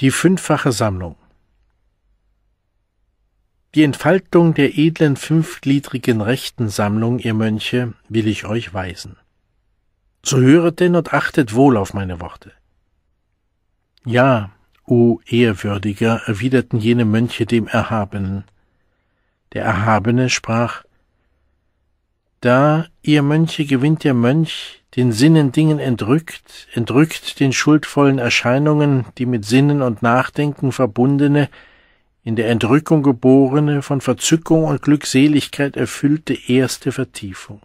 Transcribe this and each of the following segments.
Die fünffache Sammlung. Die Entfaltung der edlen fünfgliedrigen rechten Sammlung, ihr Mönche, will ich euch weisen. So höret denn und achtet wohl auf meine Worte. Ja, o Ehrwürdiger, erwiderten jene Mönche dem Erhabenen. Der Erhabene sprach, da, ihr Mönche, gewinnt der Mönch, den Sinnen Dingen entrückt, entrückt den schuldvollen Erscheinungen, die mit Sinnen und Nachdenken verbundene, in der Entrückung geborene, von Verzückung und Glückseligkeit erfüllte erste Vertiefung.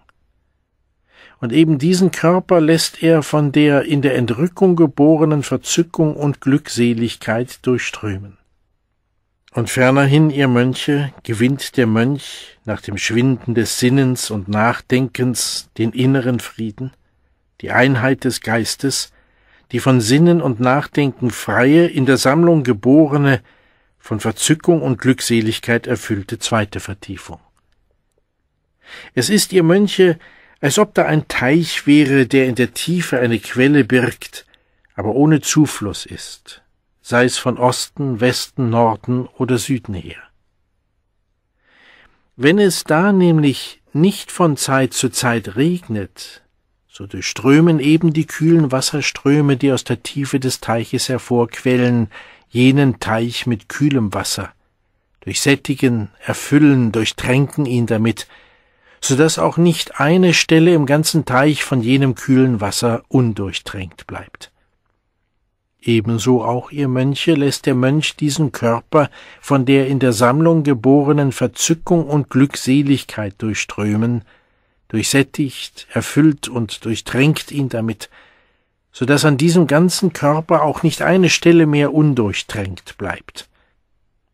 Und eben diesen Körper lässt er von der in der Entrückung geborenen Verzückung und Glückseligkeit durchströmen. Und fernerhin, ihr Mönche, gewinnt der Mönch nach dem Schwinden des Sinnens und Nachdenkens den inneren Frieden, die Einheit des Geistes, die von Sinnen und Nachdenken freie, in der Sammlung geborene, von Verzückung und Glückseligkeit erfüllte zweite Vertiefung. Es ist, ihr Mönche, als ob da ein Teich wäre, der in der Tiefe eine Quelle birgt, aber ohne Zufluss ist sei es von Osten, Westen, Norden oder Süden her. Wenn es da nämlich nicht von Zeit zu Zeit regnet, so durchströmen eben die kühlen Wasserströme, die aus der Tiefe des Teiches hervorquellen, jenen Teich mit kühlem Wasser, durchsättigen, erfüllen, durchtränken ihn damit, so dass auch nicht eine Stelle im ganzen Teich von jenem kühlen Wasser undurchtränkt bleibt ebenso auch ihr Mönche, lässt der Mönch diesen Körper von der in der Sammlung geborenen Verzückung und Glückseligkeit durchströmen, durchsättigt, erfüllt und durchtränkt ihn damit, so dass an diesem ganzen Körper auch nicht eine Stelle mehr undurchtränkt bleibt.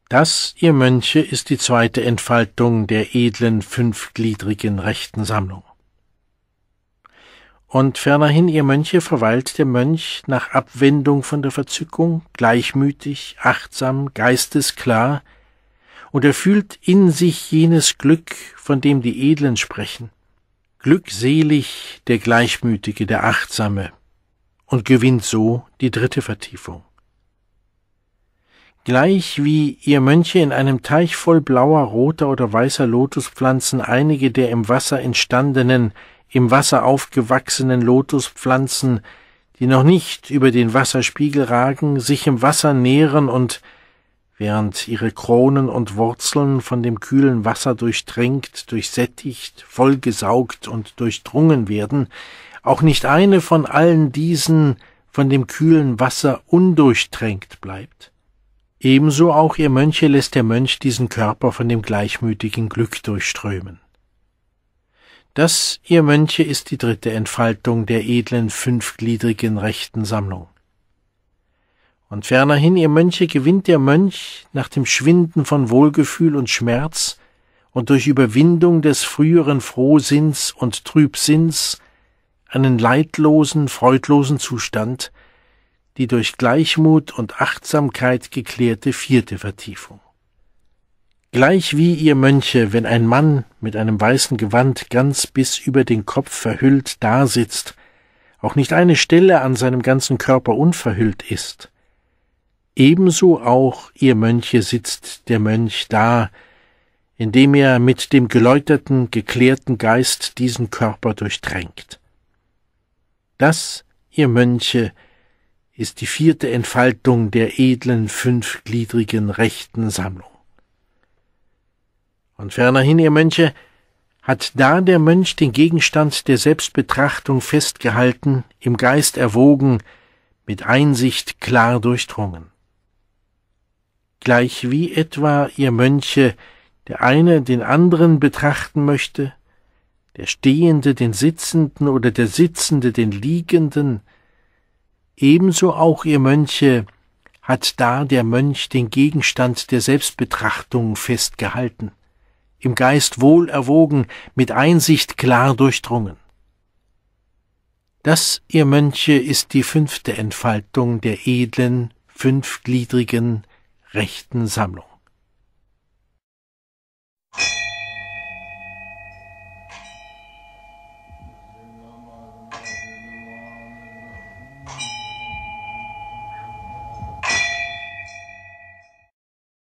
Das, ihr Mönche, ist die zweite Entfaltung der edlen fünfgliedrigen rechten Sammlung. Und fernerhin, ihr Mönche, verweilt der Mönch nach Abwendung von der Verzückung, gleichmütig, achtsam, geistesklar, und er fühlt in sich jenes Glück, von dem die Edlen sprechen. Glückselig der Gleichmütige, der Achtsame, und gewinnt so die dritte Vertiefung. Gleich wie ihr Mönche in einem Teich voll blauer, roter oder weißer Lotuspflanzen einige der im Wasser entstandenen, im Wasser aufgewachsenen Lotuspflanzen, die noch nicht über den Wasserspiegel ragen, sich im Wasser nähren und, während ihre Kronen und Wurzeln von dem kühlen Wasser durchtränkt, durchsättigt, vollgesaugt und durchdrungen werden, auch nicht eine von allen diesen von dem kühlen Wasser undurchtränkt bleibt. Ebenso auch ihr Mönche lässt der Mönch diesen Körper von dem gleichmütigen Glück durchströmen. Das, ihr Mönche, ist die dritte Entfaltung der edlen fünfgliedrigen rechten Sammlung. Und fernerhin, ihr Mönche, gewinnt der Mönch nach dem Schwinden von Wohlgefühl und Schmerz und durch Überwindung des früheren Frohsinns und Trübsinns einen leidlosen, freudlosen Zustand, die durch Gleichmut und Achtsamkeit geklärte vierte Vertiefung. Gleich wie ihr Mönche, wenn ein Mann mit einem weißen Gewand ganz bis über den Kopf verhüllt dasitzt, auch nicht eine Stelle an seinem ganzen Körper unverhüllt ist. Ebenso auch, ihr Mönche, sitzt der Mönch da, indem er mit dem geläuterten, geklärten Geist diesen Körper durchdrängt. Das, ihr Mönche, ist die vierte Entfaltung der edlen, fünfgliedrigen rechten Sammlung. Und fernerhin, ihr Mönche, hat da der Mönch den Gegenstand der Selbstbetrachtung festgehalten, im Geist erwogen, mit Einsicht klar durchdrungen. Gleich wie etwa ihr Mönche, der eine den anderen betrachten möchte, der Stehende den Sitzenden oder der Sitzende den Liegenden, ebenso auch ihr Mönche, hat da der Mönch den Gegenstand der Selbstbetrachtung festgehalten im Geist wohl erwogen, mit Einsicht klar durchdrungen. Das, ihr Mönche, ist die fünfte Entfaltung der edlen, fünfgliedrigen, rechten Sammlung.